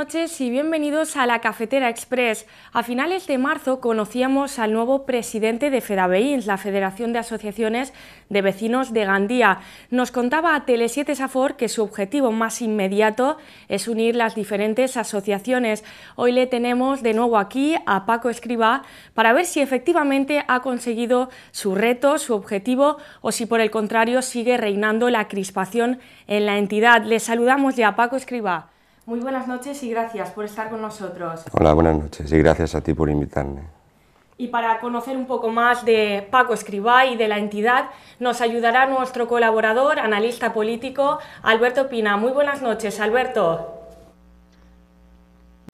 noches y bienvenidos a la Cafetera Express. A finales de marzo conocíamos al nuevo presidente de FEDABEINS, la Federación de Asociaciones de Vecinos de Gandía. Nos contaba a Tele7 Safor que su objetivo más inmediato es unir las diferentes asociaciones. Hoy le tenemos de nuevo aquí a Paco Escriba para ver si efectivamente ha conseguido su reto, su objetivo, o si por el contrario sigue reinando la crispación en la entidad. Le saludamos ya, Paco Escriba. Muy buenas noches y gracias por estar con nosotros. Hola, buenas noches y gracias a ti por invitarme. Y para conocer un poco más de Paco Escribá y de la entidad, nos ayudará nuestro colaborador, analista político, Alberto Pina. Muy buenas noches, Alberto.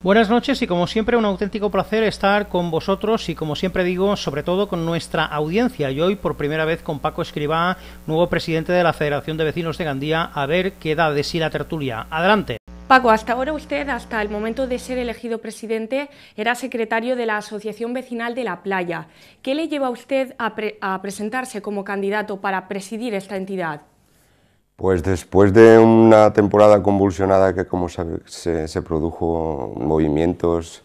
Buenas noches y como siempre un auténtico placer estar con vosotros y como siempre digo, sobre todo con nuestra audiencia y hoy por primera vez con Paco Escribá, nuevo presidente de la Federación de Vecinos de Gandía, a ver qué da de sí la tertulia. Adelante. Paco, hasta ahora usted, hasta el momento de ser elegido presidente, era secretario de la Asociación Vecinal de la Playa. ¿Qué le lleva a usted a, presentarse como candidato para presidir esta entidad? Pues después de una temporada convulsionada que como se, produjo movimientos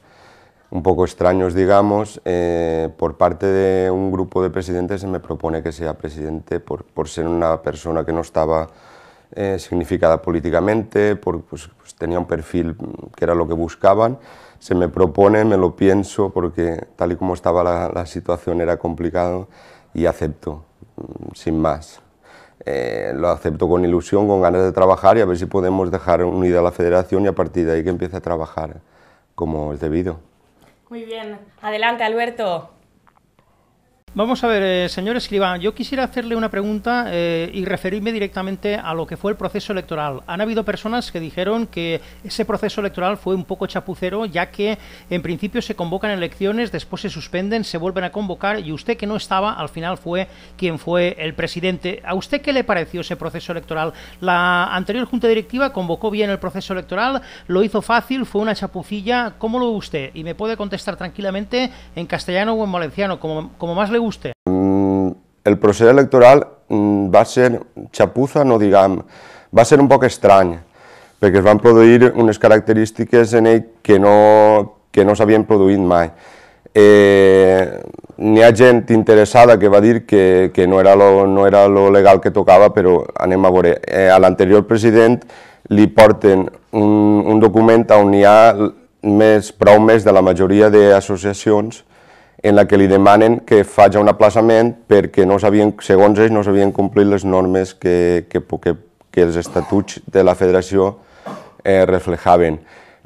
un poco extraños, digamos, eh, por parte de un grupo de presidentes se me propone que sea presidente por, por ser una persona que no estaba eh, significada políticamente, porque pues, pues, tenía un perfil que era lo que buscaban. Se me propone, me lo pienso, porque tal y como estaba la, situación era complicado y acepto, mm, sin más. Eh, lo acepto con ilusión, con ganas de trabajar y a ver si podemos dejar unida a la federación y a partir de ahí que empiece a trabajar como es debido. Muy bien, adelante Alberto. Vamos a ver, eh, señor Escribán, yo quisiera hacerle una pregunta eh, y referirme directamente a lo que fue el proceso electoral. Han habido personas que dijeron que ese proceso electoral fue un poco chapucero, ya que en principio se convocan elecciones, después se suspenden, se vuelven a convocar y usted que no estaba, al final fue quien fue el presidente. ¿A usted qué le pareció ese proceso electoral? ¿La anterior Junta Directiva convocó bien el proceso electoral? ¿Lo hizo fácil? ¿Fue una chapucilla? ¿Cómo lo ve usted? Y me puede contestar tranquilamente en castellano o en valenciano, como, como más le vostè? Mm, el procés electoral mm, va ser xapuza, no diguem, va ser un poc estrany, perquè es van produir unes característiques en ell que no, que no s'havien produït mai. Eh, N'hi ha gent interessada que va dir que, que no era lo, no era lo legal que tocava, però anem a veure. Eh, a l'anterior president li porten un, un document on hi ha més, prou més de la majoria d'associacions en la que li demanen que faci un aplaçament perquè no sabien, segons ells no s'havien complit les normes que, que, que, que els estatuts de la federació eh, reflejaven.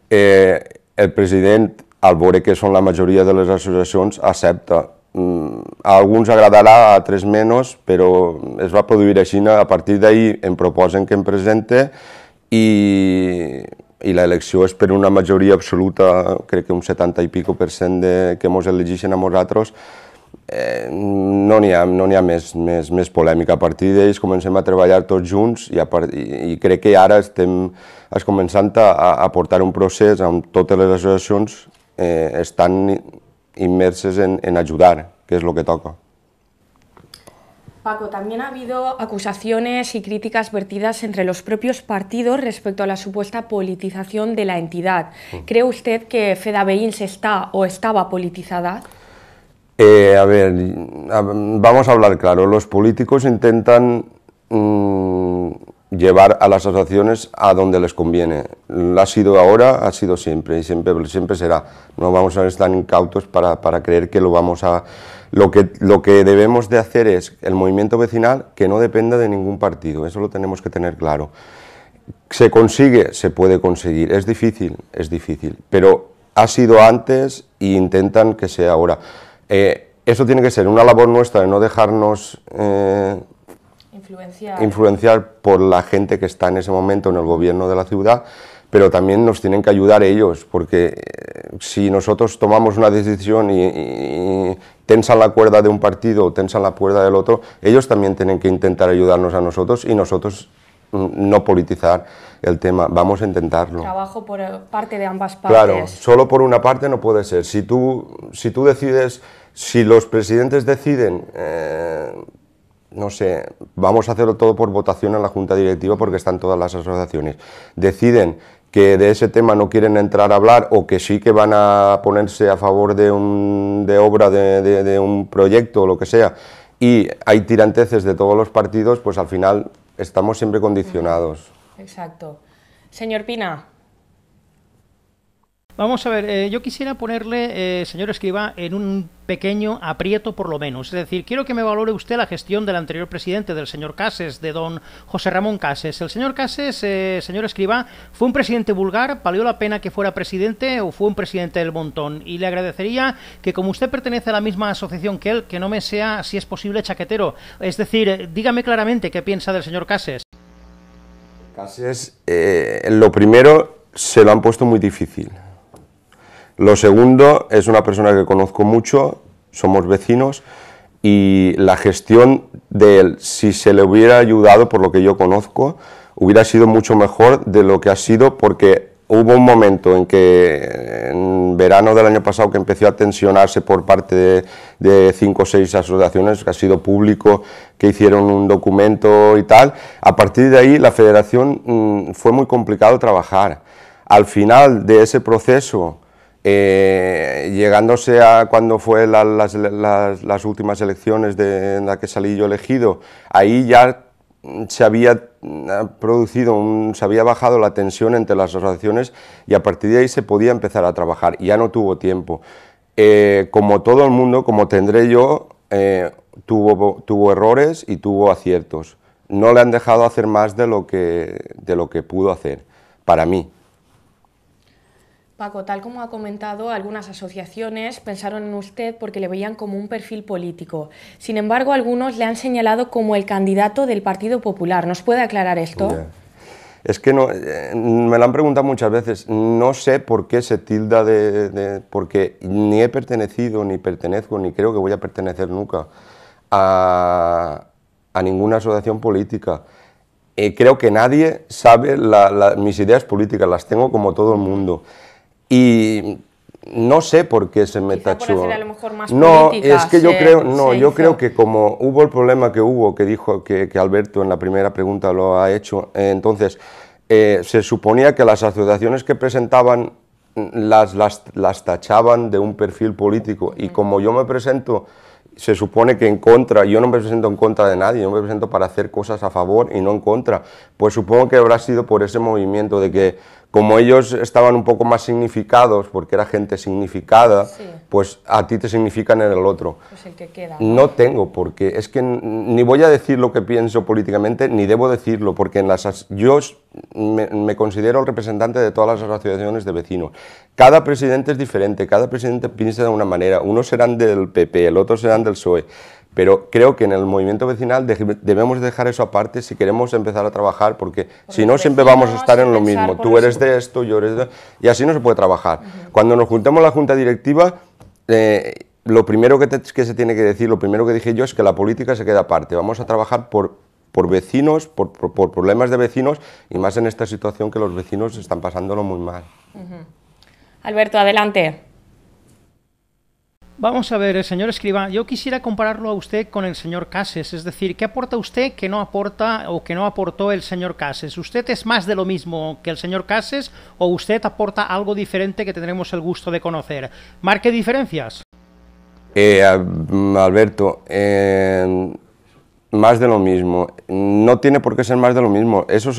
Eh, el president, al veure que són la majoria de les associacions, accepta. Mm, a alguns agradarà, a altres menys, però es va produir així. A partir d'ahir em proposen que em presente i i l'elecció és per una majoria absoluta, crec que un 70 i pico per cent de, que ens elegeixen a nosaltres, eh, no n'hi ha, no ha més, més, més polèmica. A partir d'ells comencem a treballar tots junts i, a part, i, i crec que ara estem es començant a, a portar un procés on totes les associacions eh, estan immerses en, en ajudar, que és el que toca. Paco, también ha habido acusaciones y críticas vertidas entre los propios partidos respecto a la supuesta politización de la entidad. Mm. ¿Cree usted que FEDABEIN está o estaba politizada? Eh, a ver, vamos a hablar claro. Los políticos intentan mm, llevar a las asociaciones a donde les conviene. Ha sido ahora, ha sido siempre y siempre, siempre será. No vamos a estar incautos para creer que lo vamos a lo que, lo que debemos de hacer es el movimiento vecinal que no dependa de ningún partido, eso lo tenemos que tener claro. ¿Se consigue? Se puede conseguir, es difícil, es difícil, pero ha sido antes e intentan que sea ahora. Eh, eso tiene que ser una labor nuestra de no dejarnos eh, influenciar. influenciar por la gente que está en ese momento en el gobierno de la ciudad, pero también nos tienen que ayudar ellos, porque eh, si nosotros tomamos una decisión y, tensan la cuerda de un partido o tensan la cuerda del otro, ellos también tienen que intentar ayudarnos a nosotros y nosotros mm, no politizar el tema, vamos a intentarlo. Trabajo por eh, parte de ambas partes. Claro, solo por una parte no puede ser. Si tú, si tú decides, si los presidentes deciden, eh, no sé, vamos a hacerlo todo por votación en la junta directiva porque están todas las asociaciones, deciden que de ese tema no quieren entrar a hablar o que sí que van a ponerse a favor de, un, de obra, de, de un proyecto o lo que sea, y hay tiranteces de todos los partidos, pues al final estamos siempre condicionados. Exacto. Señor Pina, Vamos a ver, eh, yo quisiera ponerle, eh, señor Escriba, en un pequeño aprieto por lo menos. Es decir, quiero que me valore usted la gestión del anterior presidente, del señor Cases, de don José Ramón Cases. El señor Cases, eh, señor Escriba, fue un presidente vulgar, valió la pena que fuera presidente o fue un presidente del montón. Y le agradecería que como usted pertenece a la misma asociación que él, que no me sea, si es posible, chaquetero. Es decir, dígame claramente qué piensa del señor Cases. Cases, lo primero se lo han puesto muy difícil lo segundo, es una persona que conozco mucho, somos vecinos, y la gestión de él, si se le hubiera ayudado por lo que yo conozco, hubiera sido mucho mejor de lo que ha sido porque hubo un momento en que en verano del año pasado que empezó a tensionarse por parte de, cinco o seis asociaciones que ha sido público que hicieron un documento y tal a partir de ahí la federación mm, fue muy complicado trabajar al final de ese proceso eh, llegándose a cuando fue las, últimas elecciones en las que salí yo elegido, ahí ya mm, se había mm, producido, se había bajado la tensión entre las asociaciones y a partir de ahí se podía empezar a trabajar ya no tuvo tiempo. Eh, como todo el mundo, como tendré yo, eh, tuvo, tuvo errores y tuvo aciertos. No le han dejado hacer más de lo que, de lo que pudo hacer, para mí. Paco, tal como ha comentado, algunas asociaciones pensaron en usted porque le veían como un perfil político. Sin embargo, algunos le han señalado como el candidato del Partido Popular. ¿Nos puede aclarar esto? Es que no, eh, me lo han preguntado muchas veces. No sé por qué se tilda de, Porque ni he pertenecido, ni pertenezco, ni creo que voy a pertenecer nunca a, ninguna asociación política. Eh, creo que nadie sabe mis ideas políticas, las tengo como todo el mundo. Y no sé por qué se me tachó. no, es que yo creo, no, yo creo que como hubo el problema que hubo, que dijo que, que Alberto en la primera pregunta lo ha hecho, eh, entonces eh, se suponía que las asociaciones que presentaban mm, las, las, las tachaban de un perfil político y como yo me presento se supone que en contra, yo no me presento en contra de nadie, yo me presento para hacer cosas a favor y no en contra, pues supongo que habrá sido por ese movimiento de que como ellos estaban un poco más significados, porque era gente significada, pues a ti te significan en el otro. Pues no tengo, porque es que ni voy a decir lo que pienso políticamente, ni debo decirlo, porque en las yo me, considero el representante de todas las asociaciones de vecinos. Cada presidente es diferente, cada presidente piensa de una manera. Unos serán del PP, el otro serán del PSOE. Pero creo que en el movimiento vecinal debemos dejar eso aparte si queremos empezar a trabajar, porque, si no siempre vamos a estar en lo mismo. Tú eres de esto, yo eres de... Y así no se puede trabajar. Cuando nos juntemos la junta directiva, eh, lo primero que, se tiene que decir, lo primero que dije yo es que la política se queda aparte. Vamos a trabajar por, por vecinos, por, por, problemas de vecinos, y más en esta situación que los vecinos están pasándolo muy mal. Alberto, adelante. Vamos a ver, el señor escriba, yo quisiera compararlo a usted con el señor Cases, es decir, ¿qué aporta usted que no aporta o que no aportó el señor Cases? ¿Usted es más de lo mismo que el señor Cases o usted aporta algo diferente que tendremos el gusto de conocer? Marque diferencias. Eh, mm, Alberto, más de lo mismo. No tiene por qué ser más de lo mismo. Eso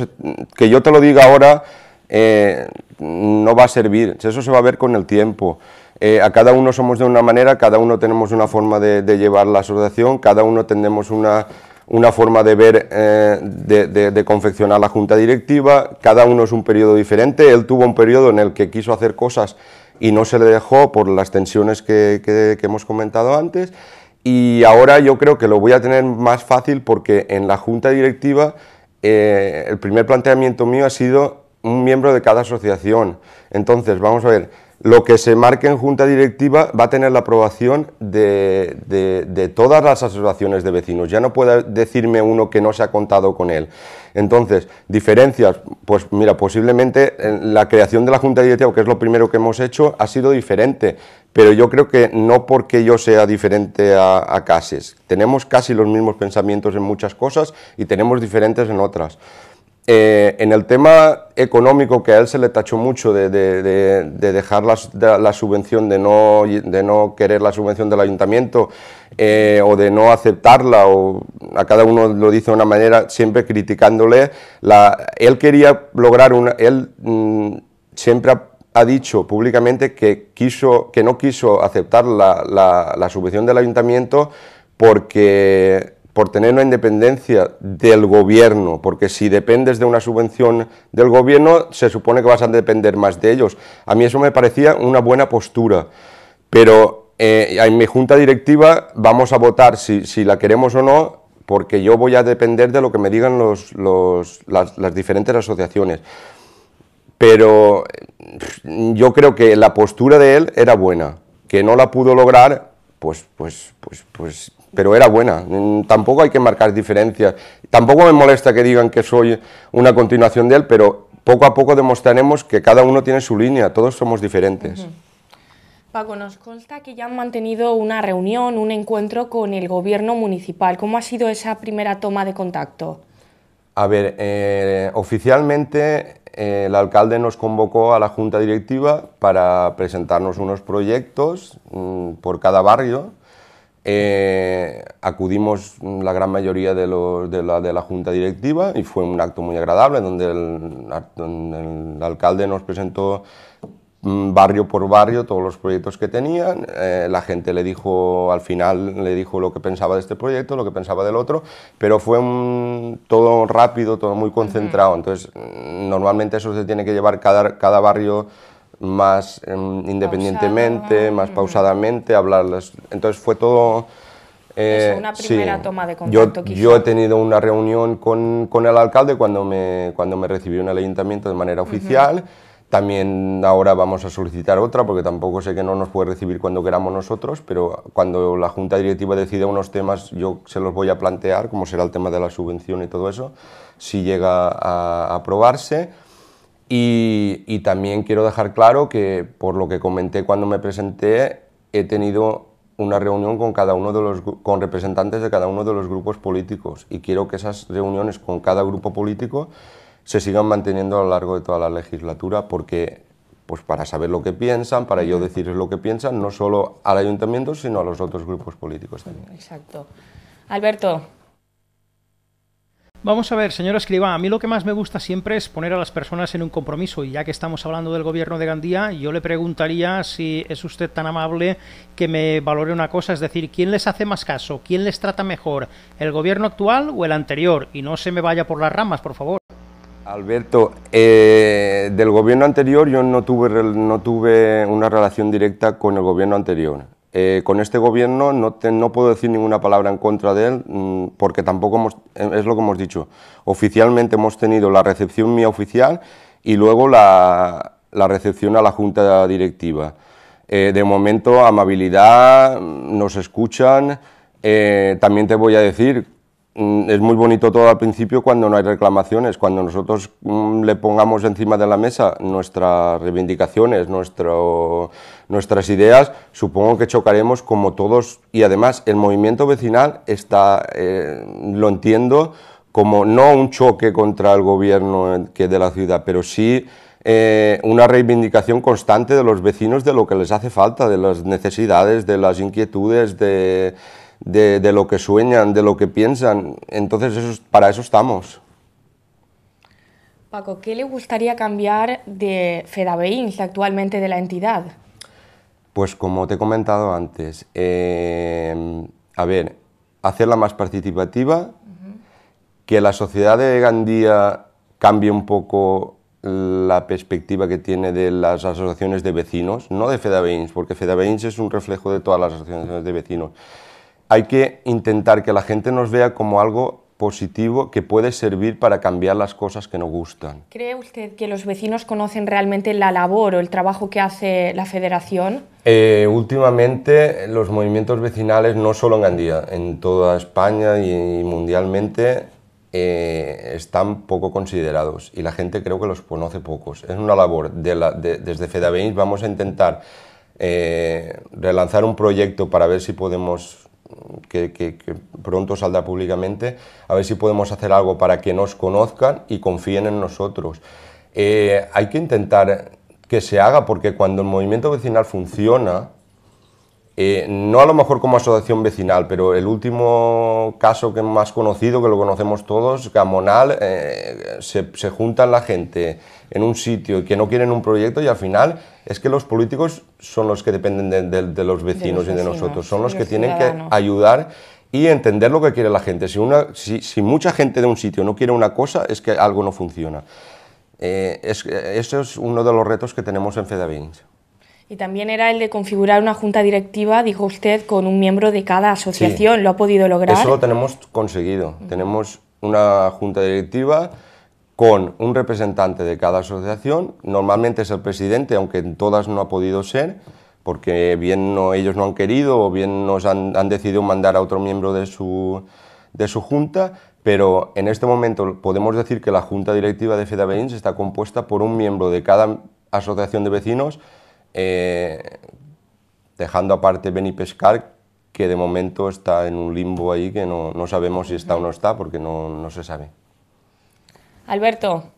que yo te lo diga ahora eh, no va a servir. Eso se va a ver con el tiempo. Eh, a cada uno somos de una manera, cada uno tenemos una forma de, llevar la asociación, cada uno tenemos una, forma de ver, eh, de, confeccionar la junta directiva, cada uno es un periodo diferente, él tuvo un periodo en el que quiso hacer cosas y no se le dejó por las tensiones que, hemos comentado antes, y ahora yo creo que lo voy a tener más fácil porque en la junta directiva eh, el primer planteamiento mío ha sido un miembro de cada asociación, entonces vamos a ver, lo que se marque en junta directiva va a tener la aprobación de, todas las asociaciones de vecinos. Ya no puede decirme uno que no se ha contado con él. Entonces, diferencias, pues mira, posiblemente la creación de la junta directiva, que es lo primero que hemos hecho, ha sido diferente. Pero yo creo que no porque yo sea diferente a, a Cases. Tenemos casi los mismos pensamientos en muchas cosas y tenemos diferentes en otras. Eh, en el tema económico, que a él se le tachó mucho de, dejar la, subvención, de no, de no querer la subvención del ayuntamiento eh, o de no aceptarla, o a cada uno lo dice de una manera, siempre criticándole, la, él quería lograr una... Él mm, siempre ha, dicho públicamente que, quiso, que no quiso aceptar la, la subvención del ayuntamiento porque por tener una independencia del gobierno, porque si dependes de una subvención del gobierno, se supone que vas a depender más de ellos. A mí eso me parecía una buena postura, pero eh, en mi junta directiva vamos a votar si, la queremos o no, porque yo voy a depender de lo que me digan los, las diferentes asociaciones. Pero yo creo que la postura de él era buena, que no la pudo lograr pues, pues, pues, pues, pero era buena. Tampoco hay que marcar diferencias. Tampoco me molesta que digan que soy una continuación de él, pero poco a poco demostraremos que cada uno tiene su línea, todos somos diferentes. Paco, nos consta que ya han mantenido una reunión, un encuentro con el gobierno municipal. ¿Cómo ha sido esa primera toma de contacto? A ver, eh, oficialmente el alcalde nos convocó a la junta directiva para presentarnos unos proyectos mm, por cada barrio. Eh, acudimos mm, la gran mayoría de, la, junta directiva y fue un acto muy agradable donde el alcalde nos presentó barrio por barrio todos los proyectos que tenían, eh, la gente le dijo al final le dijo lo que pensaba de este proyecto, lo que pensaba del otro, pero fue todo rápido, todo muy concentrado, entonces normalmente eso se tiene que llevar cada, cada barrio más em, independientemente, más pausadamente, hablarles, entonces fue todo... Eh, una primera toma de contacto. Yo, he tenido una reunión con, el alcalde cuando me, cuando me recibió en el ayuntamiento de manera oficial. También ahora vamos a solicitar otra porque tampoco sé que no nos puede recibir cuando queramos nosotros, pero cuando la Junta Directiva decida unos temas yo se los voy a plantear, como será el tema de la subvención y todo eso, si llega a aprobarse. Y, también quiero dejar claro que por lo que comenté cuando me presenté, he tenido una reunión con cada uno de los con representantes de cada uno de los grupos políticos y quiero que esas reuniones con cada grupo político se sigan manteniendo a lo largo de toda la legislatura porque pues para saber lo que piensan, para yo decirles lo que piensan, no solo al ayuntamiento, sino a los otros grupos políticos también. Exacto. Alberto. Vamos a ver, señora Escriba, a mí lo que más me gusta siempre es poner a las personas en un compromiso y ya que estamos hablando del gobierno de Gandía, yo le preguntaría si es usted tan amable que me valore una cosa, es decir, ¿quién les hace más caso? ¿Quién les trata mejor? ¿El gobierno actual o el anterior? Y no se me vaya por las ramas, por favor. Alberto, eh, del gobierno anterior yo no tuve, no tuve una relación directa con el gobierno anterior. Eh, con este gobierno no, no, puedo decir ninguna palabra en contra de él, mm, porque tampoco hemos, eh, es lo que hemos dicho. Oficialmente hemos tenido la recepción mía oficial y luego la, recepción a la junta directiva. de momento, amabilidad, mm, nos escuchan. también te voy a decir Mm, es muy bonito todo al principio cuando no hay reclamaciones, cuando nosotros mm, le pongamos encima de la mesa nuestras reivindicaciones, nuestro, nuestras ideas, supongo que chocaremos como todos y además el movimiento vecinal está, eh, lo entiendo, como no un choque contra el gobierno que de la ciudad, pero sí eh, una reivindicación constante de los vecinos de lo que les hace falta, de las necesidades, de las inquietudes, de de, de lo que sueñan, de lo que piensan. Entonces eso, para eso estamos. Paco, ¿qué le gustaría cambiar de FEDABEINS actualmente de la entidad? Pues como te he comentado antes, em, a ver, hacerla más participativa, que la sociedad de Gandía cambie un poco la perspectiva que tiene de las asociaciones de vecinos, no de FEDABEINS, porque FEDABEINS es un reflejo de todas las asociaciones de vecinos, hay que intentar que la gente nos vea como algo positivo que puede servir para cambiar las cosas que nos gustan. ¿Cree usted que los vecinos conocen realmente la labor o el trabajo que hace la federación? Eh, últimamente los movimientos vecinales, no solo en Gandía, en toda España y mundialmente, eh, están poco considerados y la gente creo que los conoce pocos. Es una labor, de desde FEDABEINS vamos a intentar eh, relanzar un proyecto para ver si podemos que, pronto saldrá públicamente, a ver si podemos hacer algo para que nos conozcan y confíen en nosotros. Eh, hay que intentar que se haga porque cuando el movimiento vecinal funciona, eh, no a lo mejor como asociación vecinal, pero el último caso que más conocido, que lo conocemos todos, Gamonal, eh, se, se juntan la gente en un sitio, que no quieren un proyecto y al final es que los políticos son los que dependen de, los, vecinos y de nosotros, son los, que tienen que ayudar y entender lo que quiere la gente. Si, si, mucha gente de un sitio no quiere una cosa, es que algo no funciona. Eh, es, eso es uno de los retos que tenemos en FEDAVINS. Y también era el de configurar una junta directiva, dijo usted, con un miembro de cada asociación. ¿Lo ha podido lograr? Eso lo tenemos conseguido. Tenemos una junta directiva con un representante de cada asociación, normalmente es el presidente, aunque en todas no ha podido ser, porque bien ellos no han querido o bien nos han, decidido mandar a otro miembro de su, de su junta, pero en este momento podemos decir que la junta directiva de FEDABEINS está compuesta por un miembro de cada asociación de vecinos, eh, dejando aparte Beni Pescar, que de momento está en un limbo ahí que no, sabemos si está o no está, porque no se sabe. Alberto,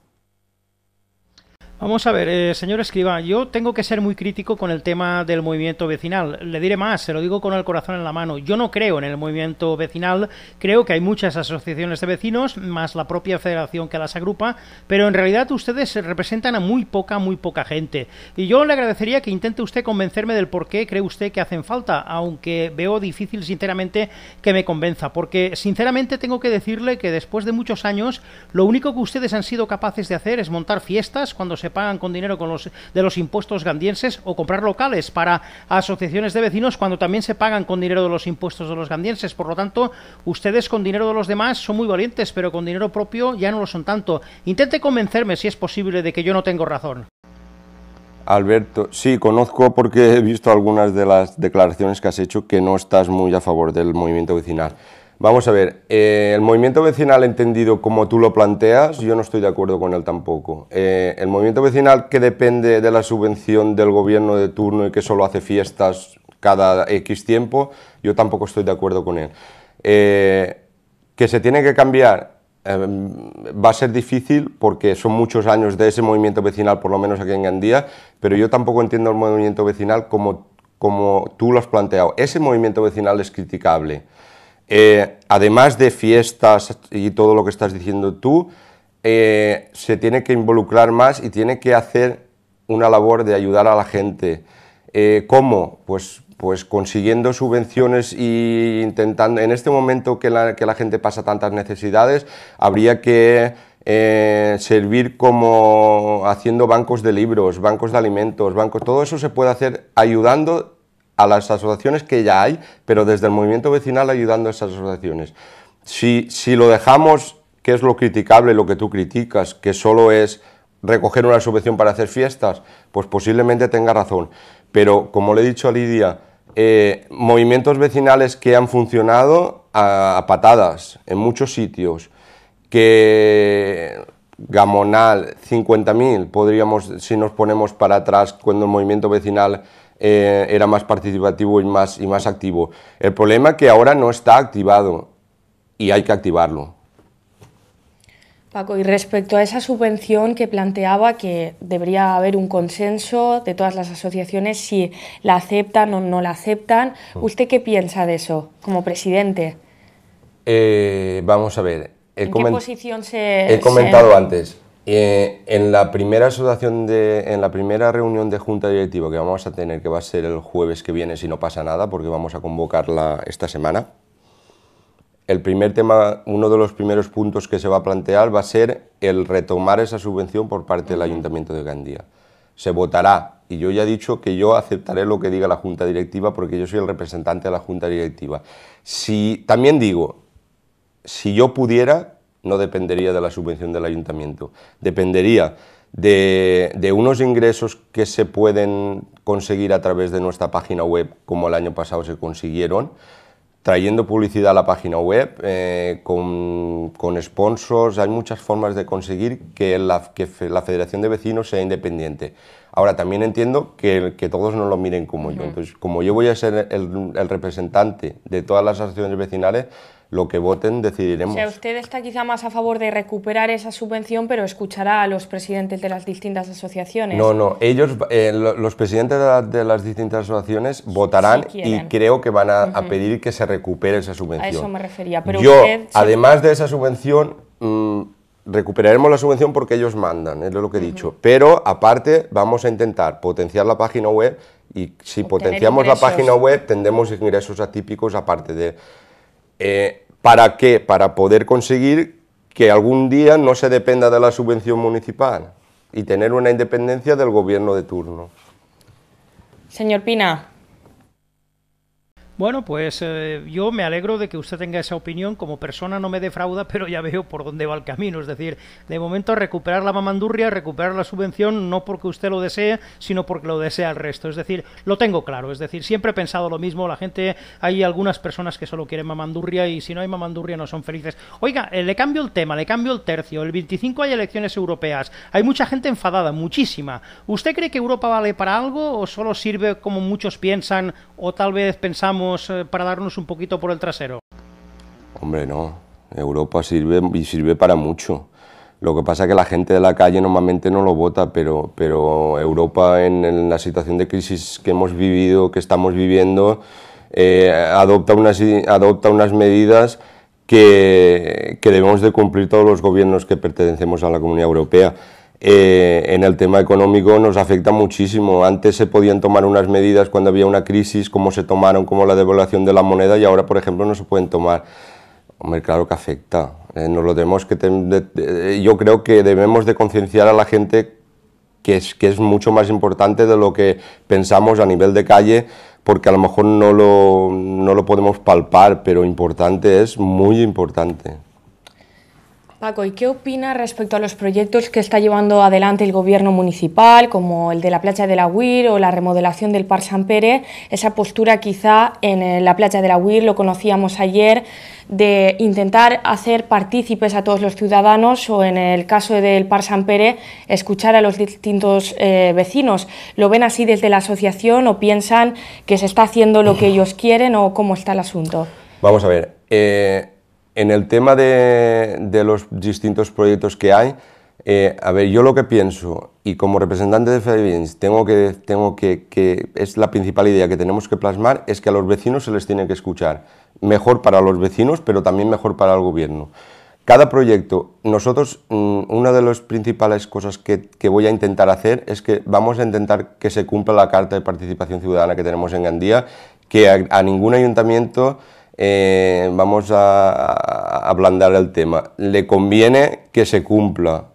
Vamos a ver, eh, señor escriba, yo tengo que ser muy crítico con el tema del movimiento vecinal. Le diré más, se lo digo con el corazón en la mano. Yo no creo en el movimiento vecinal, creo que hay muchas asociaciones de vecinos, más la propia federación que las agrupa, pero en realidad ustedes representan a muy poca, muy poca gente. Y yo le agradecería que intente usted convencerme del por qué cree usted que hacen falta, aunque veo difícil, sinceramente, que me convenza, porque sinceramente tengo que decirle que después de muchos años, lo único que ustedes han sido capaces de hacer es montar fiestas cuando se pagan con dinero con los, de los impuestos gandienses o comprar locales para asociaciones de vecinos cuando también se pagan con dinero de los impuestos de los gandienses. Por lo tanto, ustedes con dinero de los demás son muy valientes, pero con dinero propio ya no lo son tanto. Intente convencerme, si es posible, de que yo no tengo razón. Alberto, sí, conozco porque he visto algunas de las declaraciones que has hecho que no estás muy a favor del movimiento vecinal. Vamos a ver, eh, el movimiento vecinal entendido como tú lo planteas, yo no estoy de acuerdo con él tampoco. Eh, el movimiento vecinal que depende de la subvención del gobierno de turno y que solo hace fiestas cada X tiempo, yo tampoco estoy de acuerdo con él. Eh, que se tiene que cambiar em, va a ser difícil porque son muchos años de ese movimiento vecinal, por lo menos aquí en Gandía, pero yo tampoco entiendo el movimiento vecinal como, como tú lo has planteado. Ese movimiento vecinal es criticable. Eh, además de fiestas y todo lo que estás diciendo tú, eh, se tiene que involucrar más y tiene que hacer una labor de ayudar a la gente. Eh, ¿Cómo? Pues, pues consiguiendo subvenciones e intentando, en este momento que la, que la gente pasa tantas necesidades, habría que servir como haciendo bancos de libros, bancos de alimentos, bancos, todo eso se puede hacer ayudando a las asociaciones que ya hay, pero desde el movimiento vecinal ayudando a esas asociaciones. Si, si lo dejamos, que es lo criticable, lo que tú criticas, que solo es recoger una subvención para hacer fiestas, pues posiblemente tenga razón. Pero como le he dicho a Lidia, eh, movimientos vecinales que han funcionado a, a, patadas en muchos sitios, que Gamonal, 50.000, podríamos, si nos ponemos para atrás, cuando el movimiento vecinal eh, era más participativo y más, y más activo. El problema es que ahora no está activado y hay que activarlo. Paco, y respecto a esa subvención que planteaba que debería haber un consenso de todas las asociaciones si la aceptan o no la aceptan, mm. ¿usted qué piensa de eso como presidente? Eh, vamos a ver. ¿En qué posición se...? He comentado antes. Eh, en, la primera de, en la primera reunión de junta directiva que vamos a tener, que va a ser el jueves que viene si no pasa nada, porque vamos a convocarla esta semana, el primer tema, uno de los primeros puntos que se va a plantear va a ser el retomar esa subvención por parte del Ayuntamiento de Gandía. Se votará, y yo ya he dicho que yo aceptaré lo que diga la Junta Directiva porque yo soy el representante de la Junta Directiva. Si, también digo, si yo pudiera, no dependería de la subvención del ayuntamiento, dependería de, unos ingresos que se pueden conseguir a través de nuestra página web, como el año pasado se consiguieron, trayendo publicidad a la página web, eh, con, sponsors, hay muchas formas de conseguir que la, Federación de Vecinos sea independiente. Ahora, también entiendo que, todos no lo miren como yo. Entonces, como yo voy a ser el representante de todas las asociaciones vecinales, lo que voten decidiremos. O sea, usted está quizá más a favor de recuperar esa subvención, pero escuchará a los presidentes de las distintas asociaciones. No, no, ellos, eh, los presidentes de, las distintas asociaciones votarán y creo que van a, pedir que se recupere esa subvención. A eso me refería, pero Yo, además de esa subvención, mm, recuperaremos la subvención porque ellos mandan, es lo que he dicho. Pero aparte vamos a intentar potenciar la página web y si potenciamos la página web tendremos ingresos atípicos aparte de eh, ¿Para qué? Para poder conseguir que algún día no se dependa de la subvención municipal y tener una independencia del gobierno de turno. Señor Pina, bueno, pues eh, yo me alegro de que usted tenga esa opinión. Como persona no me defrauda, pero ya veo por dónde va el camino. Es decir, de momento recuperar la mamandurria, recuperar la subvención, no porque usted lo desee, sino porque lo desea el resto. Es decir, lo tengo claro. Es decir, siempre he pensado lo mismo. La gente, hay algunas personas que solo quieren mamandurria y si no hay mamandurria no son felices. Oiga, eh, le cambio el tema, le cambio el tercio. El 25 hay elecciones europeas. Hay mucha gente enfadada, muchísima. ¿Usted cree que Europa vale para algo o solo sirve como muchos piensan o tal vez pensamos? Eh, para darnos un poquito por el trasero? Hombre, no. Europa sirve y sirve para mucho. Lo que pasa es que la gente de la calle normalmente no lo vota, pero, Europa en, la situación de crisis que hemos vivido, que estamos viviendo, eh, adopta, unas, adopta unas medidas que, que debemos de cumplir todos los gobiernos que pertenecemos a la Comunidad Europea. Eh, en el tema económico nos afecta muchísimo. Antes se podían tomar unas medidas cuando había una crisis, como se tomaron, como la devaluación de la moneda, y ahora, por ejemplo, no se pueden tomar. Hombre, claro que afecta. Eh, lo tenemos que eh, yo creo que debemos de concienciar a la gente que es, que es mucho más importante de lo que pensamos a nivel de calle, porque a lo mejor no lo, no lo podemos palpar, pero importante es, muy importante. Paco, ¿y qué opina respecto a los proyectos que está llevando adelante el Gobierno municipal, como el de la Playa de la Huir o la remodelación del Par San Pere? Esa postura quizá en eh, la Playa de la Huir, lo conocíamos ayer, de intentar hacer partícipes a todos los ciudadanos o en el caso del Par San Pere, escuchar a los distintos eh, vecinos. ¿Lo ven así desde la asociación o piensan que se está haciendo lo que ellos quieren o cómo está el asunto? Vamos a ver. Eh, en el tema de, los distintos proyectos que hay, eh, a ver, yo lo que pienso, y como representante de Fedevins, tengo, que, tengo que, es la principal idea que tenemos que plasmar, es que a los vecinos se les tiene que escuchar. Mejor para los vecinos, pero también mejor para el gobierno. Cada proyecto, nosotros, mm, una de las principales cosas que, voy a intentar hacer es que vamos a intentar que se cumpla la Carta de Participación Ciudadana que tenemos en Gandía, que a ningún ayuntamiento eh, vamos a, ablandar el tema. Le conviene que se cumpla.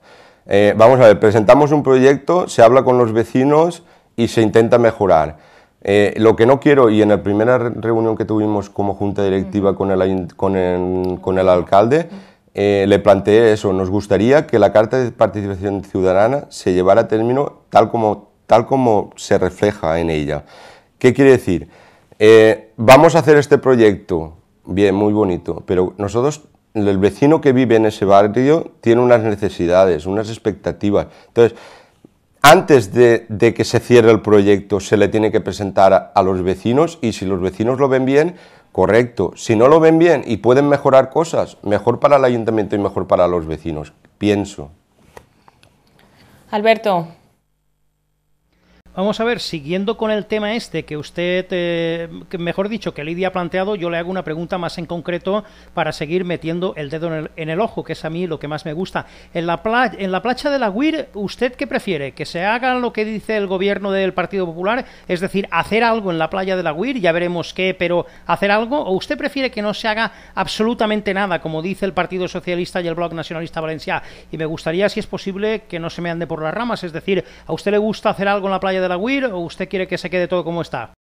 Eh, vamos a ver, presentamos un proyecto, se habla con los vecinos y se intenta mejorar. Eh, lo que no quiero, y en la primera reunión que tuvimos como junta directiva con el, alcalde, le planteé eso, nos gustaría que la Carta de Participación Ciudadana se llevara a término tal como, tal como se refleja en ella. ¿Qué quiere decir? Eh, vamos a hacer este proyecto, bien, muy bonito, pero nosotros, el vecino que vive en ese barrio tiene unas necesidades, unas expectativas. Entonces, antes de, que se cierre el proyecto se le tiene que presentar a, los vecinos y si los vecinos lo ven bien, correcto. Si no lo ven bien y pueden mejorar cosas, mejor para el ayuntamiento y mejor para los vecinos, pienso. Alberto, Vamos a ver, siguiendo con el tema este que usted, eh, mejor dicho, que Lidia ha planteado, yo le hago una pregunta más en concreto para seguir metiendo el dedo en el, ojo, que es a mí lo que más me gusta. En la, playa, en la playa de la Huir ¿usted qué prefiere? ¿Que se haga lo que dice el gobierno del Partido Popular? Es decir, hacer algo en la playa de la WIR, ya veremos qué, pero hacer algo, o usted prefiere que no se haga absolutamente nada, como dice el Partido Socialista y el Bloc Nacionalista Valenciano? Y me gustaría, si es posible, que no se me ande por las ramas, es decir, ¿a usted le gusta hacer algo en la playa de la WIR o usted quiere que se quede todo como está?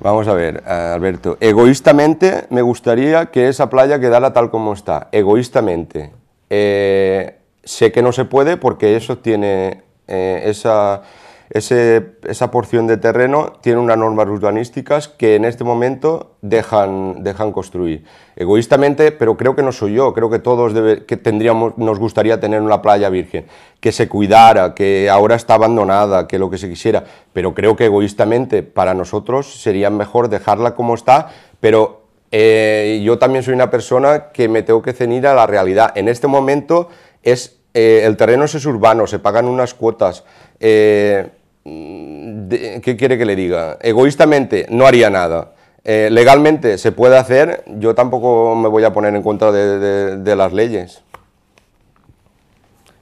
Vamos a ver, eh, Alberto, egoístamente me gustaría que esa playa quedara tal como está, egoístamente. Eh, sé que no se puede porque eso tiene eh, esa esa porción de terreno tiene unas normas urbanísticas que en este momento dejan, dejan construir. Egoístamente, pero creo que no soy yo, creo que todos que tendríamos, nos gustaría tener una playa virgen, que se cuidara, que ahora está abandonada, que lo que se quisiera, pero creo que egoístamente para nosotros sería mejor dejarla como está, pero eh, yo también soy una persona que me tengo que ceñir a la realidad. En este momento es, eh, el terreno es urbano, se pagan unas cuotas. Eh, Mm, ¿qué quiere que le diga? Egoístamente no haría nada. Eh, legalmente se puede hacer, yo tampoco me voy a poner en contra de, las leyes.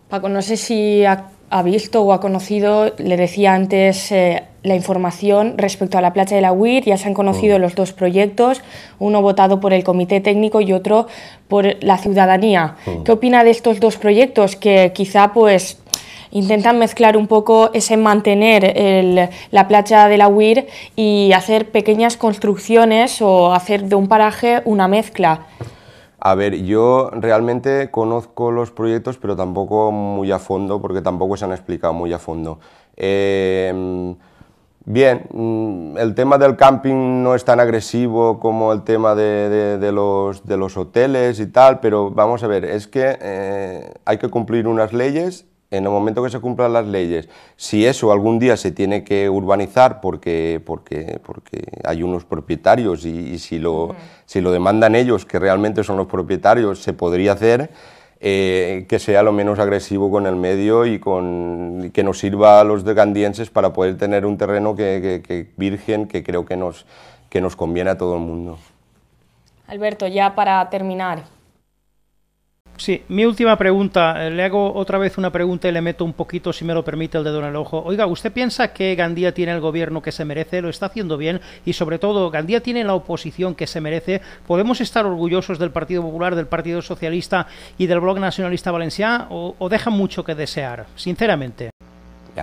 Paco, no sé si ha, visto o ha conocido, le decía antes eh, la información respecto a la plaza de la UIR, ya se han conocido mm. los dos proyectos, uno votado por el Comité Técnico y otro por la ciudadanía. Mm. ¿Qué opina de estos dos proyectos que quizá pues intentan mezclar un poco ese mantener la playa de la UIR y hacer pequeñas construcciones o hacer de un paraje una mezcla. A ver, yo realmente conozco los proyectos, pero tampoco muy a fondo, porque tampoco se han explicado muy a fondo. Em, bien, mm, el tema del camping no es tan agresivo como el tema de, los, hoteles y tal, pero vamos a ver, es que eh, hay que cumplir unas leyes en el momento que se cumplan las leyes, si eso algún día se tiene que urbanizar porque, porque, porque hay unos propietarios y, si, lo, si lo demandan ellos, que realmente son los propietarios, se podría hacer. Eh, que sea lo menos agresivo con el medio y, con, que nos sirva a los de Gandienses para poder tener un terreno que virgen que creo que nos, que nos conviene a todo el mundo. Alberto, ya para terminar, Sí, mi última pregunta. Eh, le hago otra vez una pregunta y le meto un poquito, si me lo permite, el dedo en el ojo. Oiga, ¿usted piensa que Gandía tiene el gobierno que se merece? ¿Lo está haciendo bien? Y sobre todo, ¿Gandía tiene la oposición que se merece? ¿Podemos estar orgullosos del Partido Popular, del Partido Socialista y del blog Nacionalista Valenciano? ¿O, deja mucho que desear? Sinceramente.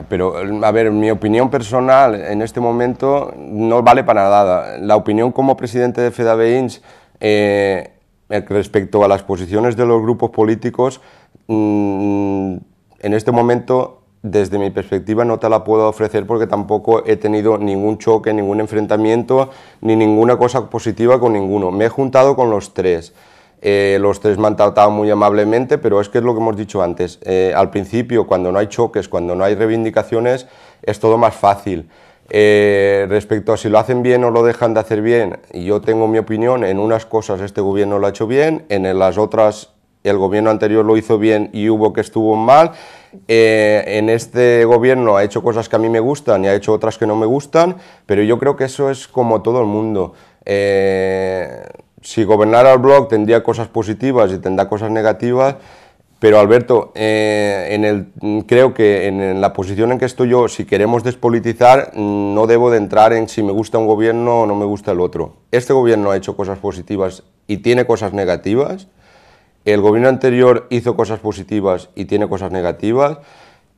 pero, a ver, mi opinión personal en este momento no vale para nada. La opinión como presidente de FEDABEINS... Eh, respecto a las posiciones de los grupos políticos, mm, en este momento, desde mi perspectiva, no te la puedo ofrecer porque tampoco he tenido ningún choque, ningún enfrentamiento, ni ninguna cosa positiva con ninguno. Me he juntado con los tres. Eh, los tres me han tratado muy amablemente, pero es que es lo que hemos dicho antes. Eh, al principio, cuando no hay choques, cuando no hay reivindicaciones, es todo más fácil. Eh, respecto a si lo hacen bien o lo dejan de hacer bien, yo tengo mi opinión, en unas cosas este gobierno lo ha hecho bien, en las otras el gobierno anterior lo hizo bien y hubo que estuvo mal. Eh, en este gobierno ha hecho cosas que a mí me gustan y ha hecho otras que no me gustan, pero yo creo que eso es como todo el mundo. Eh, si gobernara el blog tendría cosas positivas y tendrá cosas negativas. Pero Alberto, eh, mm, creo que en, la posición en que estoy yo, si queremos despolitizar, mm, no debo de entrar en si me gusta un gobierno o no me gusta el otro. Este gobierno ha hecho cosas positivas y tiene cosas negativas. El gobierno anterior hizo cosas positivas y tiene cosas negativas.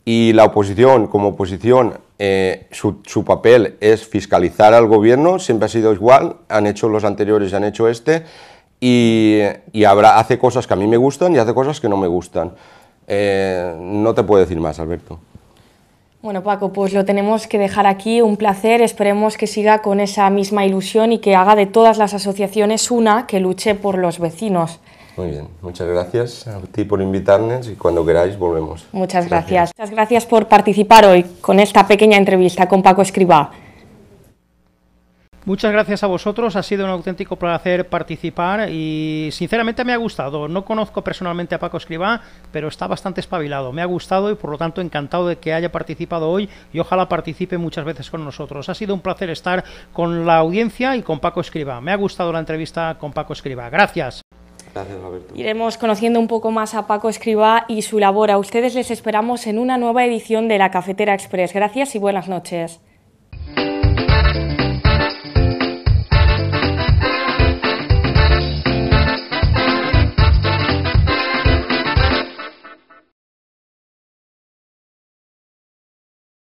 Y la oposición, como oposición, eh, su, papel es fiscalizar al gobierno, siempre ha sido igual, han hecho los anteriores, y han hecho este y, hace cosas que a mí me gustan y hace cosas que no me gustan. Eh, no te puedo decir más, Alberto. Bueno, Paco, pues lo tenemos que dejar aquí. Un placer. Esperemos que siga con esa misma ilusión y que haga de todas las asociaciones una que luche por los vecinos. Muy bien, muchas gracias a ti por invitarnos y cuando queráis volvemos. Muchas gracias. gracias. Muchas gracias por participar hoy con esta pequeña entrevista con Paco Escribá. Muchas gracias a vosotros, ha sido un auténtico placer participar y sinceramente me ha gustado. No conozco personalmente a Paco Escribá, pero está bastante espabilado. Me ha gustado y por lo tanto encantado de que haya participado hoy y ojalá participe muchas veces con nosotros. Ha sido un placer estar con la audiencia y con Paco Escribá. Me ha gustado la entrevista con Paco Escribá. Gracias. Gracias, Iremos conociendo un poco más a Paco Escribá y su labor. A ustedes les esperamos en una nueva edición de La Cafetera Express. Gracias y buenas noches.